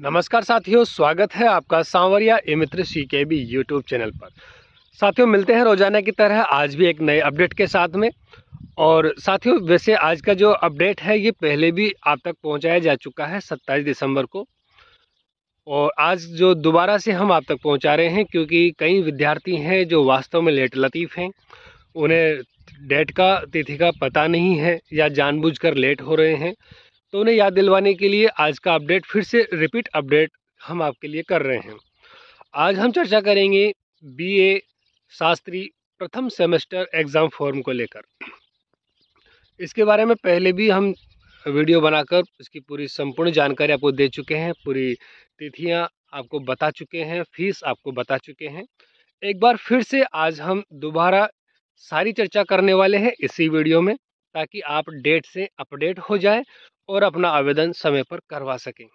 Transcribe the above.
नमस्कार साथियों स्वागत है आपका सांवरिया इमित्र सी के बी यूट्यूब चैनल पर साथियों मिलते हैं रोजाना की तरह आज भी एक नए अपडेट के साथ में और साथियों वैसे आज का जो अपडेट है ये पहले भी आप तक पहुंचाया जा चुका है 27 दिसंबर को और आज जो दोबारा से हम आप तक पहुंचा रहे हैं क्योंकि कई विद्यार्थी हैं जो वास्तव में लेट लतीफ़ हैं उन्हें डेट का तिथि का पता नहीं है या जानबूझ लेट हो रहे हैं तो उन्हें याद दिलवाने के लिए आज का अपडेट फिर से रिपीट अपडेट हम आपके लिए कर रहे हैं आज हम चर्चा करेंगे बीए शास्त्री प्रथम सेमेस्टर एग्ज़ाम फॉर्म को लेकर इसके बारे में पहले भी हम वीडियो बनाकर इसकी पूरी संपूर्ण जानकारी आपको दे चुके हैं पूरी तिथियां आपको बता चुके हैं फीस आपको बता चुके हैं एक बार फिर से आज हम दोबारा सारी चर्चा करने वाले हैं इसी वीडियो में ताकि आप डेट से अपडेट हो जाए और अपना आवेदन समय पर करवा सकें